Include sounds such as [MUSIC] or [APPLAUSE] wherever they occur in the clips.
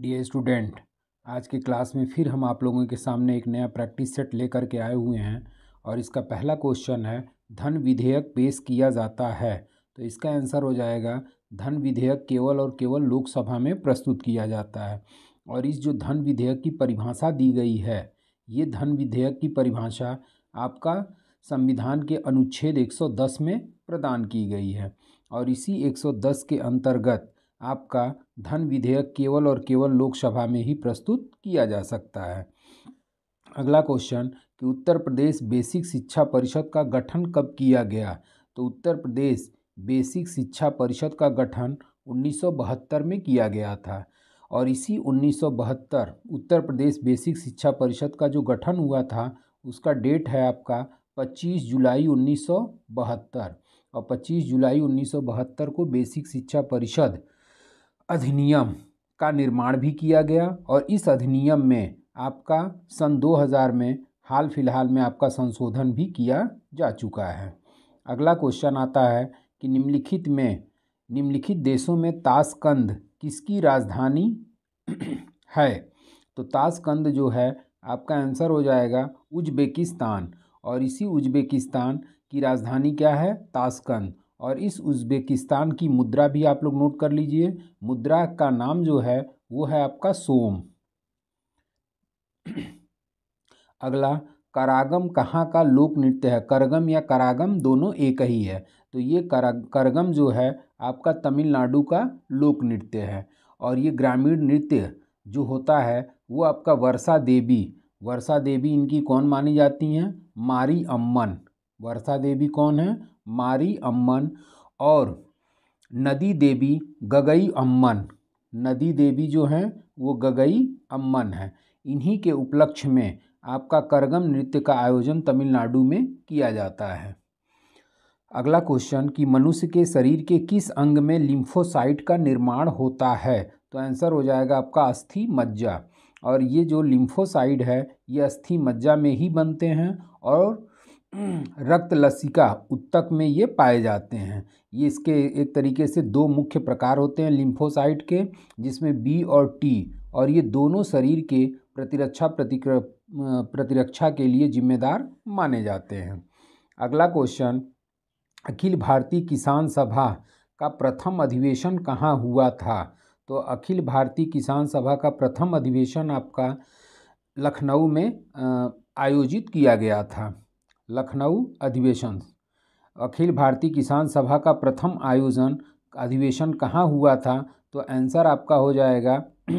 dear student आज के class में फिर हम आप लोगों के सामने एक नया प्रैक्टिस सेट लेकर के आए हुए हैं और इसका पहला क्वेश्चन है धन विधेयक पेश किया जाता है तो इसका आंसर हो जाएगा धन विधेयक केवल और केवल लोकसभा में प्रस्तुत किया जाता है और इस जो धन विधेयक की परिभाषा दी गई है ये धन विधेयक की परिभाषा आपका संविधान के अनुच्छेद 110 में प्रदान की गई है और इसी 110 के अंतर्गत आपका धन विधेयक केवल और केवल लोकसभा में ही प्रस्तुत किया जा सकता है अगला क्वेश्चन कि उत्तर प्रदेश बेसिक शिक्षा परिषद का गठन कब किया गया तो उत्तर प्रदेश बेसिक शिक्षा परिषद का गठन उन्नीस में किया गया था और इसी उन्नीस उत्तर प्रदेश बेसिक शिक्षा परिषद का जो गठन हुआ था उसका डेट है आपका 25 जुलाई उन्नीस और 25 जुलाई उन्नीस को बेसिक शिक्षा परिषद अधिनियम का निर्माण भी किया गया और इस अधिनियम में आपका सन 2000 में हाल फिलहाल में आपका संशोधन भी किया जा चुका है अगला क्वेश्चन आता है कि निम्नलिखित में निम्नलिखित देशों में ताशकंद किसकी राजधानी [CLEARS THROAT] है तो ताशकंद जो है आपका आंसर हो जाएगा उज्बेकिस्तान और इसी उज्बेकिस्तान की राजधानी क्या है ताशकंद और इस उज़्बेकिस्तान की मुद्रा भी आप लोग नोट कर लीजिए मुद्रा का नाम जो है वो है आपका सोम [CLEARS THROAT] अगला करागम कहाँ का लोक नृत्य है करगम या करागम दोनों एक ही है तो ये करा करगम जो है आपका तमिलनाडु का लोक नृत्य है और ये ग्रामीण नृत्य जो होता है वो आपका वर्षा देवी वर्षा देवी इनकी कौन मानी जाती हैं मारी अम्मन वर्षा देवी कौन है मारी अम्मन और नदी देवी गगई अम्मन नदी देवी जो हैं वो गगई अम्मन है इन्हीं के उपलक्ष्य में आपका करगम नृत्य का आयोजन तमिलनाडु में किया जाता है अगला क्वेश्चन कि मनुष्य के शरीर के किस अंग में लिम्फोसाइट का निर्माण होता है तो आंसर हो जाएगा आपका अस्थि मज्जा और ये जो लिम्फोसाइड है ये अस्थि मज्जा में ही बनते हैं और रक्त लसिका उत्तक में ये पाए जाते हैं ये इसके एक तरीके से दो मुख्य प्रकार होते हैं लिम्फोसाइट के जिसमें बी और टी और ये दोनों शरीर के प्रतिरक्षा प्रतिक्र प्रतिरक्षा के लिए जिम्मेदार माने जाते हैं अगला क्वेश्चन अखिल भारतीय किसान सभा का प्रथम अधिवेशन कहाँ हुआ था तो अखिल भारतीय किसान सभा का प्रथम अधिवेशन आपका लखनऊ में आयोजित किया गया था लखनऊ अधिवेशन अखिल भारतीय किसान सभा का प्रथम आयोजन अधिवेशन कहाँ हुआ था तो आंसर आपका हो जाएगा [CLEARS THROAT]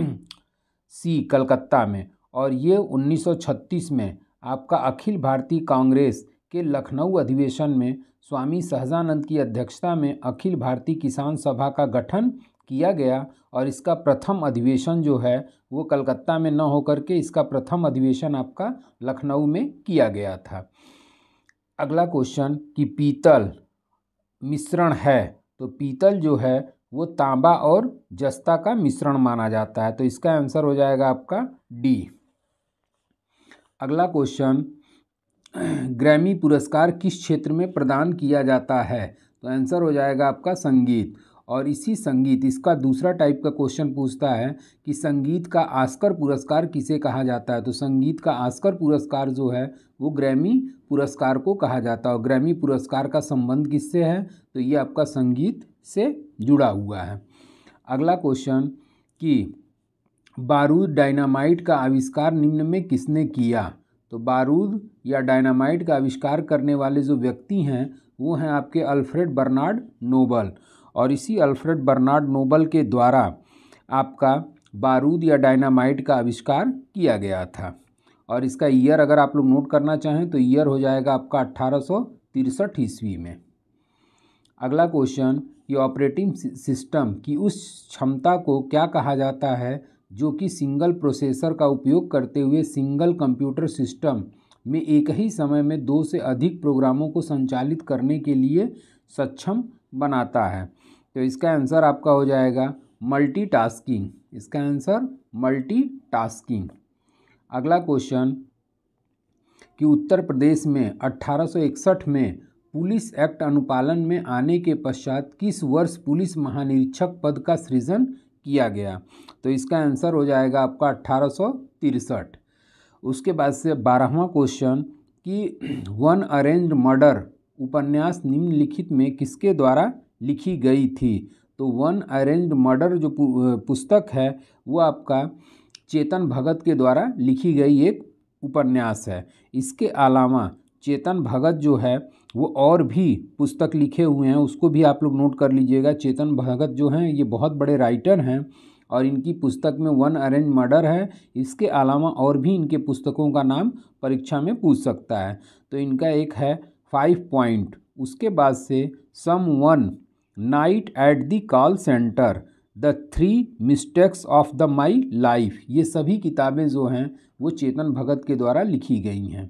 सी कलकत्ता में और ये 1936 में आपका अखिल भारतीय कांग्रेस के लखनऊ अधिवेशन में स्वामी सहजानंद की अध्यक्षता में अखिल भारतीय किसान सभा का गठन किया गया और इसका प्रथम अधिवेशन जो है वो कलकत्ता में न होकर के इसका प्रथम अधिवेशन आपका लखनऊ में किया गया था अगला क्वेश्चन कि पीतल मिश्रण है तो पीतल जो है वो तांबा और जस्ता का मिश्रण माना जाता है तो इसका आंसर हो जाएगा आपका डी अगला क्वेश्चन ग्रैमी पुरस्कार किस क्षेत्र में प्रदान किया जाता है तो आंसर हो जाएगा आपका संगीत और इसी संगीत इसका दूसरा टाइप का क्वेश्चन पूछता है कि संगीत का आस्कर पुरस्कार किसे कहा जाता है तो संगीत का आस्कर पुरस्कार जो है वो ग्रैमी पुरस्कार को कहा जाता है और ग्रैमी पुरस्कार का संबंध किससे है तो ये आपका संगीत से जुड़ा हुआ है अगला क्वेश्चन कि बारूद डायनामाइट का आविष्कार निम्न में किसने किया तो बारूद या डायनामाइट का आविष्कार करने वाले जो व्यक्ति हैं वो हैं आपके अल्फ्रेड बर्नार्ड नोबल और इसी अल्फ्रेड बर्नार्ड नोबल के द्वारा आपका बारूद या डायनामाइट का आविष्कार किया गया था और इसका ईयर अगर आप लोग नोट करना चाहें तो ईयर हो जाएगा आपका अट्ठारह ईस्वी में अगला क्वेश्चन कि ऑपरेटिंग सिस्टम की उस क्षमता को क्या कहा जाता है जो कि सिंगल प्रोसेसर का उपयोग करते हुए सिंगल कंप्यूटर सिस्टम में एक ही समय में दो से अधिक प्रोग्रामों को संचालित करने के लिए सक्षम बनाता है तो इसका आंसर आपका हो जाएगा मल्टीटास्किंग इसका आंसर मल्टीटास्किंग अगला क्वेश्चन कि उत्तर प्रदेश में 1861 में पुलिस एक्ट अनुपालन में आने के पश्चात किस वर्ष पुलिस महानिरीक्षक पद का सृजन किया गया तो इसका आंसर हो जाएगा आपका अट्ठारह उसके बाद से बारहवा क्वेश्चन कि वन अरेंज्ड मर्डर उपन्यास निम्नलिखित में किसके द्वारा लिखी गई थी तो वन अरेंज्ड मर्डर जो पुस्तक है वो आपका चेतन भगत के द्वारा लिखी गई एक उपन्यास है इसके अलावा चेतन भगत जो है वो और भी पुस्तक लिखे हुए हैं उसको भी आप लोग नोट कर लीजिएगा चेतन भगत जो हैं ये बहुत बड़े राइटर हैं और इनकी पुस्तक में वन अरेंज मर्डर है इसके अलावा और भी इनके पुस्तकों का नाम परीक्षा में पूछ सकता है तो इनका एक है फाइव पॉइंट उसके बाद से some one night at the call centre the three mistakes of the my life ये सभी किताबें जो हैं वो चेतन भगत के द्वारा लिखी गई हैं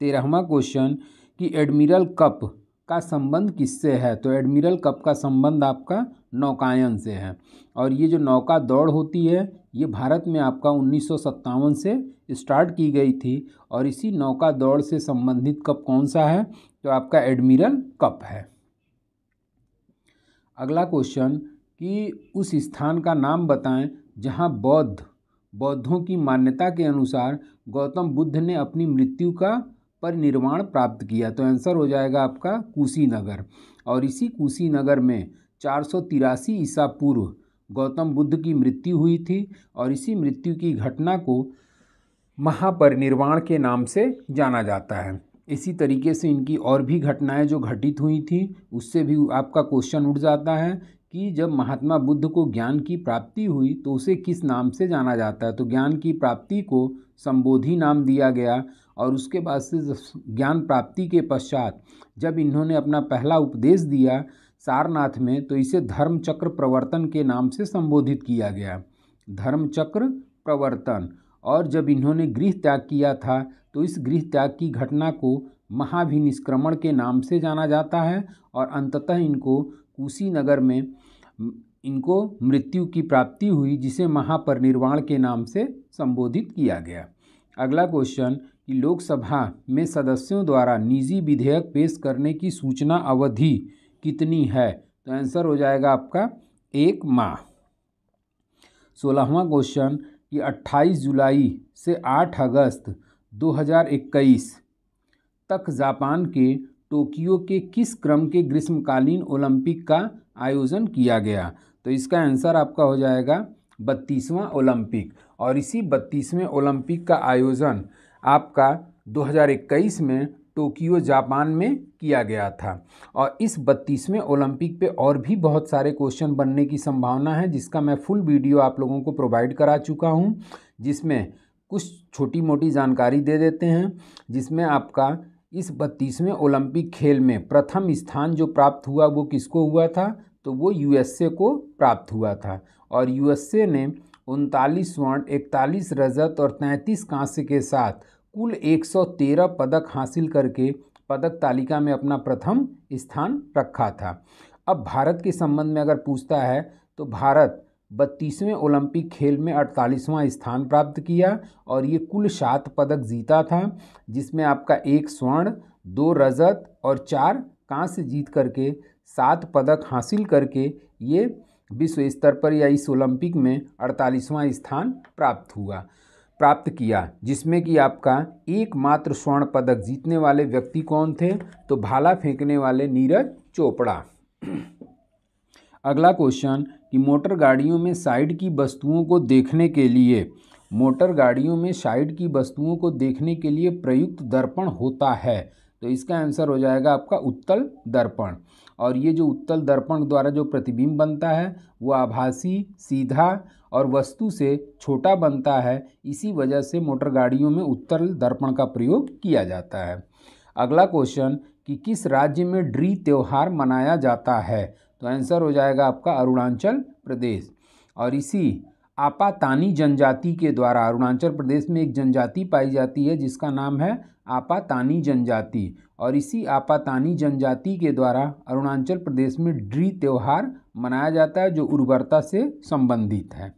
तेरहवा क्वेश्चन कि एडमिरल कप का संबंध किससे है तो एडमिरल कप का संबंध आपका नौकायन से है और ये जो नौका दौड़ होती है ये भारत में आपका उन्नीस से स्टार्ट की गई थी और इसी नौका दौड़ से संबंधित कप कौन सा है जो तो आपका एडमिरल कप है अगला क्वेश्चन कि उस स्थान का नाम बताएं जहां बौद्ध बौद्धों की मान्यता के अनुसार गौतम बुद्ध ने अपनी मृत्यु का परिनिर्वाण प्राप्त किया तो आंसर हो जाएगा आपका कुशीनगर और इसी कुशीनगर में चार सौ तिरासी ईसा पूर्व गौतम बुद्ध की मृत्यु हुई थी और इसी मृत्यु की घटना को महापरिनिर्वाण के नाम से जाना जाता है इसी तरीके से इनकी और भी घटनाएं जो घटित हुई थी उससे भी आपका क्वेश्चन उठ जाता है कि जब महात्मा बुद्ध को ज्ञान की प्राप्ति हुई तो उसे किस नाम से जाना जाता है तो ज्ञान की प्राप्ति को संबोधि नाम दिया गया और उसके बाद से ज्ञान प्राप्ति के पश्चात जब इन्होंने अपना पहला उपदेश दिया सारनाथ में तो इसे धर्मचक्र प्रवर्तन के नाम से संबोधित किया गया धर्म चक्र प्रवर्तन और जब इन्होंने गृह त्याग किया था तो इस गृह त्याग की घटना को महाभिनिष्क्रमण के नाम से जाना जाता है और अंततः इनको कुशीनगर में इनको मृत्यु की प्राप्ति हुई जिसे महापरिनिर्वाण के नाम से संबोधित किया गया अगला क्वेश्चन कि लोकसभा में सदस्यों द्वारा निजी विधेयक पेश करने की सूचना अवधि कितनी है तो आंसर हो जाएगा आपका एक माह सोलहवा क्वेश्चन कि 28 जुलाई से 8 अगस्त 2021 तक जापान के टोक्यो के किस क्रम के ग्रीष्मकालीन ओलंपिक का आयोजन किया गया तो इसका आंसर आपका हो जाएगा बत्तीसवां ओलंपिक और इसी बत्तीसवें ओलंपिक का आयोजन आपका 2021 में टोक्यो जापान में किया गया था और इस बत्तीसवें ओलंपिक पे और भी बहुत सारे क्वेश्चन बनने की संभावना है जिसका मैं फुल वीडियो आप लोगों को प्रोवाइड करा चुका हूँ जिसमें कुछ छोटी मोटी जानकारी दे देते हैं जिसमें आपका इस बत्तीसवें ओलंपिक खेल में प्रथम स्थान जो प्राप्त हुआ वो किसको हुआ था तो वो यूएसए को प्राप्त हुआ था और यूएसए ने उनतालीस स्वर्ण इकतालीस रजत और तैंतीस कांस्य के साथ कुल 113 पदक हासिल करके पदक तालिका में अपना प्रथम स्थान रखा था अब भारत के संबंध में अगर पूछता है तो भारत बत्तीसवें ओलंपिक खेल में अड़तालीसवां स्थान प्राप्त किया और ये कुल सात पदक जीता था जिसमें आपका एक स्वर्ण दो रजत और चार कांस्य जीत करके सात पदक हासिल करके ये विश्व स्तर पर या इस ओलंपिक में अड़तालीसवां स्थान प्राप्त हुआ प्राप्त किया जिसमें कि आपका एकमात्र स्वर्ण पदक जीतने वाले व्यक्ति कौन थे तो भाला फेंकने वाले नीरज चोपड़ा अगला क्वेश्चन कि मोटर गाड़ियों में साइड की वस्तुओं को देखने के लिए मोटर गाड़ियों में साइड की वस्तुओं को देखने के लिए प्रयुक्त दर्पण होता है तो इसका आंसर हो जाएगा आपका उत्तल दर्पण और ये जो उत्तल दर्पण द्वारा जो प्रतिबिंब बनता है वो आभासी सीधा और वस्तु से छोटा बनता है इसी वजह से मोटर गाड़ियों में उत्तल दर्पण का प्रयोग किया जाता है अगला क्वेश्चन कि किस राज्य में ड्री त्यौहार मनाया जाता है तो आंसर हो जाएगा आपका अरुणाचल प्रदेश और इसी आपातानी जनजाति के द्वारा अरुणाचल प्रदेश में एक जनजाति पाई जाती है जिसका नाम है आपातानी जनजाति और इसी आपातानी जनजाति के द्वारा अरुणाचल प्रदेश में ड्री त्यौहार मनाया जाता है जो उर्वरता से संबंधित है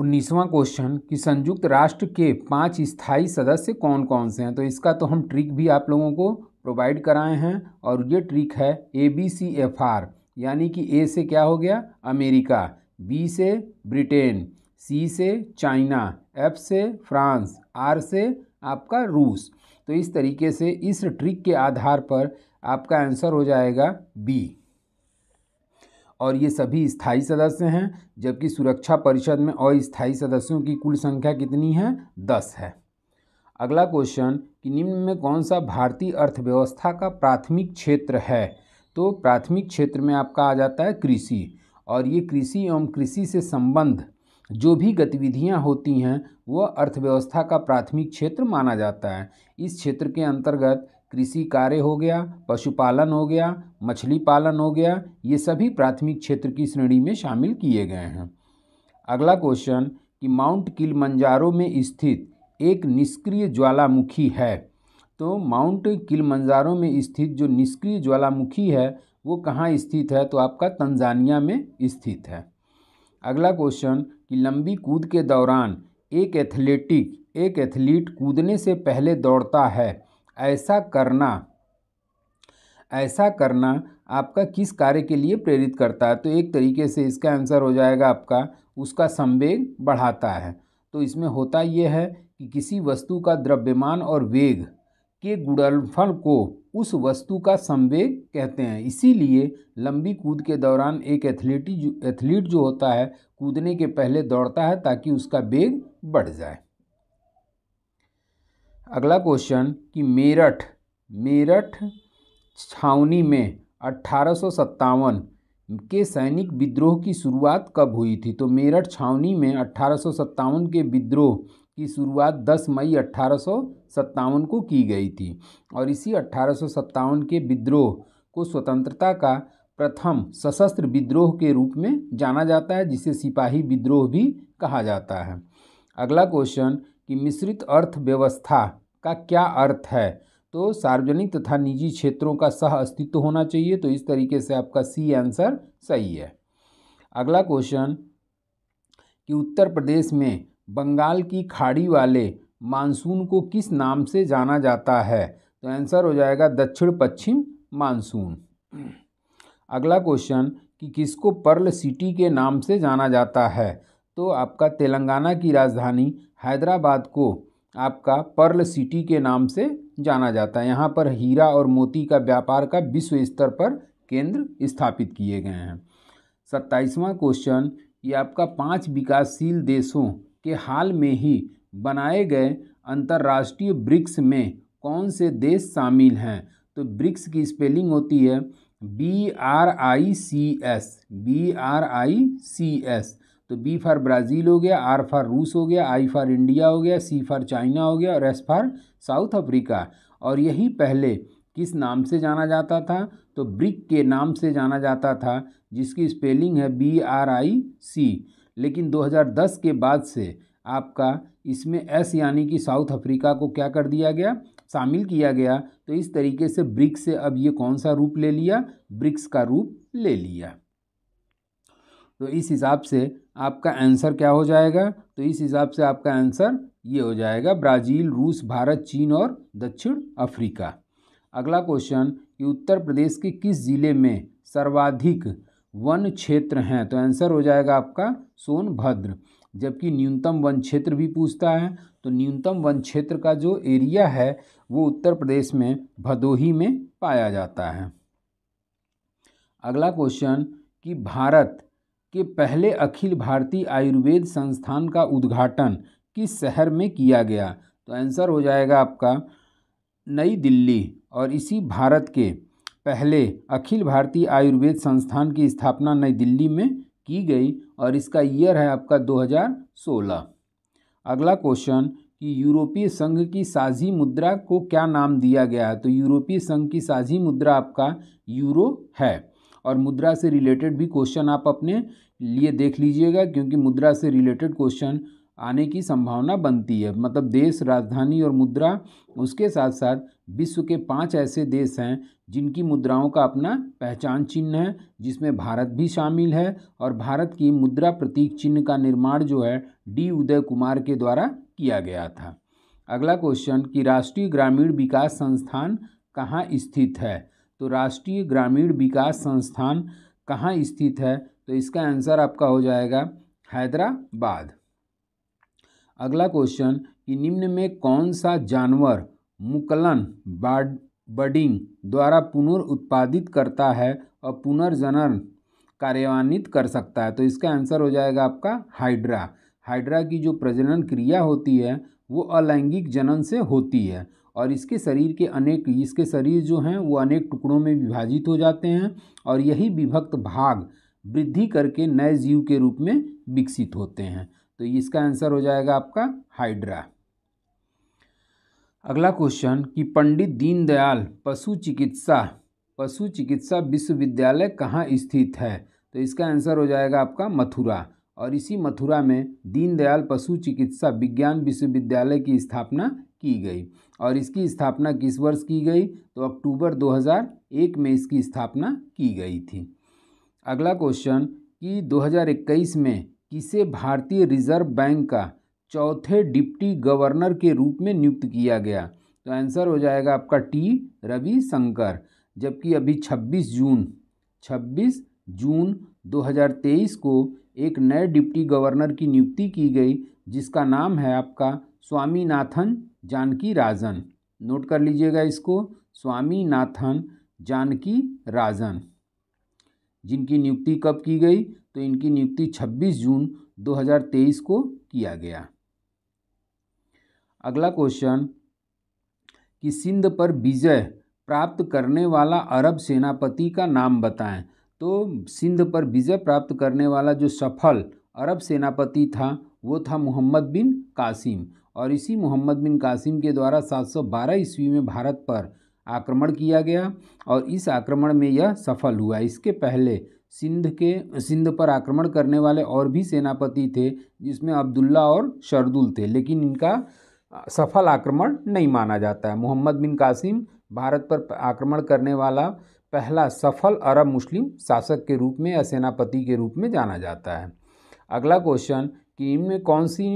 उन्नीसवां क्वेश्चन कि संयुक्त राष्ट्र के पांच स्थायी सदस्य कौन कौन से हैं तो इसका तो हम ट्रिक भी आप लोगों को प्रोवाइड कराए हैं और ये ट्रिक है A B C F R यानी कि ए से क्या हो गया अमेरिका बी से ब्रिटेन सी से चाइना एफ से फ्रांस आर से आपका रूस तो इस तरीके से इस ट्रिक के आधार पर आपका आंसर हो जाएगा बी और ये सभी स्थायी सदस्य हैं जबकि सुरक्षा परिषद में अस्थायी सदस्यों की कुल संख्या कितनी है दस है अगला क्वेश्चन कि निम्न में कौन सा भारतीय अर्थव्यवस्था का प्राथमिक क्षेत्र है तो प्राथमिक क्षेत्र में आपका आ जाता है कृषि और ये कृषि एवं कृषि से संबंध जो भी गतिविधियां होती हैं वह अर्थव्यवस्था का प्राथमिक क्षेत्र माना जाता है इस क्षेत्र के अंतर्गत कृषि कार्य हो गया पशुपालन हो गया मछली पालन हो गया ये सभी प्राथमिक क्षेत्र की श्रेणी में शामिल किए गए हैं अगला क्वेश्चन कि माउंट मंजारों में स्थित एक निष्क्रिय ज्वालामुखी है तो माउंट मंजारों में स्थित जो निष्क्रिय ज्वालामुखी है वो कहाँ स्थित है तो आपका तंजानिया में स्थित है अगला क्वेश्चन कि लंबी कूद के दौरान एक एथलेटिक एक एथलीट कूदने से पहले दौड़ता है ऐसा करना ऐसा करना आपका किस कार्य के लिए प्रेरित करता है तो एक तरीके से इसका आंसर हो जाएगा आपका उसका संवेग बढ़ाता है तो इसमें होता यह है कि किसी वस्तु का द्रव्यमान और वेग के गुणनफल को उस वस्तु का संवेग कहते हैं इसीलिए लंबी कूद के दौरान एक एथलीटी जो एथलीट जो होता है कूदने के पहले दौड़ता है ताकि उसका वेग बढ़ जाए अगला क्वेश्चन कि मेरठ मेरठ छावनी में अट्ठारह के सैनिक विद्रोह की शुरुआत कब हुई थी तो मेरठ छावनी में अट्ठारह के विद्रोह की शुरुआत 10 मई अट्ठारह को की गई थी और इसी अट्ठारह के विद्रोह को स्वतंत्रता का प्रथम सशस्त्र विद्रोह के रूप में जाना जाता है जिसे सिपाही विद्रोह भी कहा जाता है अगला क्वेश्चन कि मिश्रित अर्थव्यवस्था का क्या अर्थ है तो सार्वजनिक तथा निजी क्षेत्रों का सह अस्तित्व होना चाहिए तो इस तरीके से आपका सी आंसर सही है अगला क्वेश्चन कि उत्तर प्रदेश में बंगाल की खाड़ी वाले मानसून को किस नाम से जाना जाता है तो आंसर हो जाएगा दक्षिण पश्चिम मानसून अगला क्वेश्चन कि किसको पर्ल सिटी के नाम से जाना जाता है तो आपका तेलंगाना की राजधानी हैदराबाद को आपका पर्ल सिटी के नाम से जाना जाता है यहाँ पर हीरा और मोती का व्यापार का विश्व स्तर पर केंद्र स्थापित किए गए हैं सत्ताईसवां क्वेश्चन ये आपका पांच विकासशील देशों के हाल में ही बनाए गए अंतर्राष्ट्रीय ब्रिक्स में कौन से देश शामिल हैं तो ब्रिक्स की स्पेलिंग होती है B R I C S B R I C S तो बी फॉर ब्राज़ील हो गया आर फॉर रूस हो गया आई फॉर इंडिया हो गया सी फॉर चाइना हो गया और एस फॉर साउथ अफ्रीका और यही पहले किस नाम से जाना जाता था तो ब्रिक के नाम से जाना जाता था जिसकी स्पेलिंग है बी आर आई सी लेकिन 2010 के बाद से आपका इसमें एस यानी कि साउथ अफ्रीका को क्या कर दिया गया शामिल किया गया तो इस तरीके से ब्रिक्स से अब ये कौन सा रूप ले लिया ब्रिक्स का रूप ले लिया तो इस हिसाब से आपका आंसर क्या हो जाएगा तो इस हिसाब से आपका आंसर ये हो जाएगा ब्राज़ील रूस भारत चीन और दक्षिण अफ्रीका अगला क्वेश्चन कि उत्तर प्रदेश के किस ज़िले में सर्वाधिक वन क्षेत्र हैं तो आंसर हो जाएगा आपका सोनभद्र जबकि न्यूनतम वन क्षेत्र भी पूछता है तो न्यूनतम वन क्षेत्र का जो एरिया है वो उत्तर प्रदेश में भदोही में पाया जाता है अगला क्वेश्चन कि भारत के पहले अखिल भारतीय आयुर्वेद संस्थान का उद्घाटन किस शहर में किया गया तो आंसर हो जाएगा आपका नई दिल्ली और इसी भारत के पहले अखिल भारतीय आयुर्वेद संस्थान की स्थापना नई दिल्ली में की गई और इसका ईयर है आपका 2016 अगला क्वेश्चन कि यूरोपीय संघ की साझी मुद्रा को क्या नाम दिया गया है तो यूरोपीय संघ की साझी मुद्रा आपका यूरो है और मुद्रा से रिलेटेड भी क्वेश्चन आप अपने लिए देख लीजिएगा क्योंकि मुद्रा से रिलेटेड क्वेश्चन आने की संभावना बनती है मतलब देश राजधानी और मुद्रा उसके साथ साथ विश्व के पांच ऐसे देश हैं जिनकी मुद्राओं का अपना पहचान चिन्ह है जिसमें भारत भी शामिल है और भारत की मुद्रा प्रतीक चिन्ह का निर्माण जो है डी उदय कुमार के द्वारा किया गया था अगला क्वेश्चन कि राष्ट्रीय ग्रामीण विकास संस्थान कहाँ स्थित है तो राष्ट्रीय ग्रामीण विकास संस्थान कहाँ स्थित है तो इसका आंसर आपका हो जाएगा हैदराबाद अगला क्वेश्चन कि निम्न में कौन सा जानवर मुकलन बाड बडिंग द्वारा पुनर्उत्पादित करता है और पुनर्जनन कार्यान्वित कर सकता है तो इसका आंसर हो जाएगा आपका हाइड्रा हाइड्रा की जो प्रजनन क्रिया होती है वो अलैंगिक जनन से होती है और इसके शरीर के अनेक इसके शरीर जो हैं वो अनेक टुकड़ों में विभाजित हो जाते हैं और यही विभक्त भाग वृद्धि करके नए जीव के रूप में विकसित होते हैं तो इसका आंसर हो जाएगा आपका हाइड्रा अगला क्वेश्चन कि पंडित दीनदयाल पशु चिकित्सा पशु चिकित्सा विश्वविद्यालय कहाँ स्थित है तो इसका आंसर हो जाएगा आपका मथुरा और इसी मथुरा में दीनदयाल पशु चिकित्सा विज्ञान विश्वविद्यालय की स्थापना की गई और इसकी स्थापना किस वर्ष की गई तो अक्टूबर 2001 में इसकी स्थापना की गई थी अगला क्वेश्चन कि 2021 में किसे भारतीय रिजर्व बैंक का चौथे डिप्टी गवर्नर के रूप में नियुक्त किया गया तो आंसर हो जाएगा आपका टी रवि शंकर जबकि अभी 26 जून 26 जून 2023 को एक नए डिप्टी गवर्नर की नियुक्ति की गई जिसका नाम है आपका स्वामीनाथन जानकी राजन नोट कर लीजिएगा इसको स्वामीनाथन जानकी राजन जिनकी नियुक्ति कब की गई तो इनकी नियुक्ति 26 जून 2023 को किया गया अगला क्वेश्चन कि सिंध पर विजय प्राप्त करने वाला अरब सेनापति का नाम बताएं तो सिंध पर विजय प्राप्त करने वाला जो सफल अरब सेनापति था वो था मोहम्मद बिन कासिम और इसी मोहम्मद बिन कासिम के द्वारा 712 ईस्वी में भारत पर आक्रमण किया गया और इस आक्रमण में यह सफल हुआ इसके पहले सिंध के सिंध पर आक्रमण करने वाले और भी सेनापति थे जिसमें अब्दुल्ला और शरदुल थे लेकिन इनका सफल आक्रमण नहीं माना जाता है मोहम्मद बिन कासिम भारत पर आक्रमण करने वाला पहला सफल अरब मुस्लिम शासक के रूप में या सेनापति के रूप में जाना जाता है अगला क्वेश्चन कि इनमें कौन सी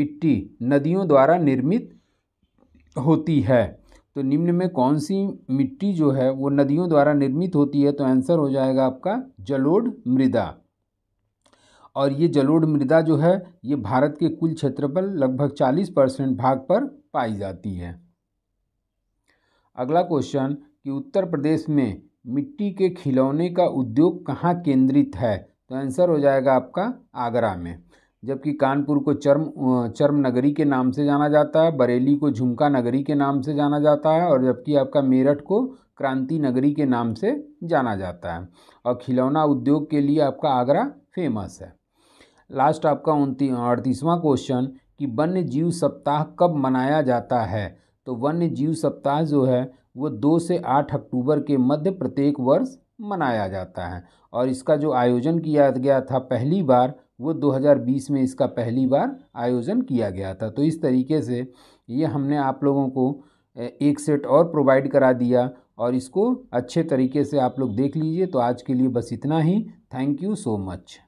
मिट्टी नदियों द्वारा निर्मित होती है तो निम्न में कौन सी मिट्टी जो है वो नदियों द्वारा निर्मित होती है तो आंसर हो जाएगा आपका जलोढ़ मृदा और ये जलोढ़ मृदा जो है ये भारत के कुल क्षेत्रफल लगभग 40 परसेंट भाग पर पाई जाती है अगला क्वेश्चन कि उत्तर प्रदेश में मिट्टी के खिलौने का उद्योग कहाँ केंद्रित है तो आंसर हो जाएगा आपका आगरा में जबकि कानपुर को चर्म चर्म नगरी के नाम से जाना जाता है बरेली को झुमका नगरी के नाम से जाना जाता है और जबकि आपका मेरठ को क्रांति नगरी के नाम से जाना जाता है और खिलौना उद्योग के लिए आपका आगरा फेमस है लास्ट आपका उनती अड़तीसवां क्वेश्चन कि वन्य जीव सप्ताह कब मनाया जाता है तो वन्य जीव सप्ताह जो है वो दो से आठ अक्टूबर के मध्य प्रत्येक वर्ष मनाया जाता है और इसका जो आयोजन किया गया था पहली बार वो 2020 में इसका पहली बार आयोजन किया गया था तो इस तरीके से ये हमने आप लोगों को एक सेट और प्रोवाइड करा दिया और इसको अच्छे तरीके से आप लोग देख लीजिए तो आज के लिए बस इतना ही थैंक यू सो मच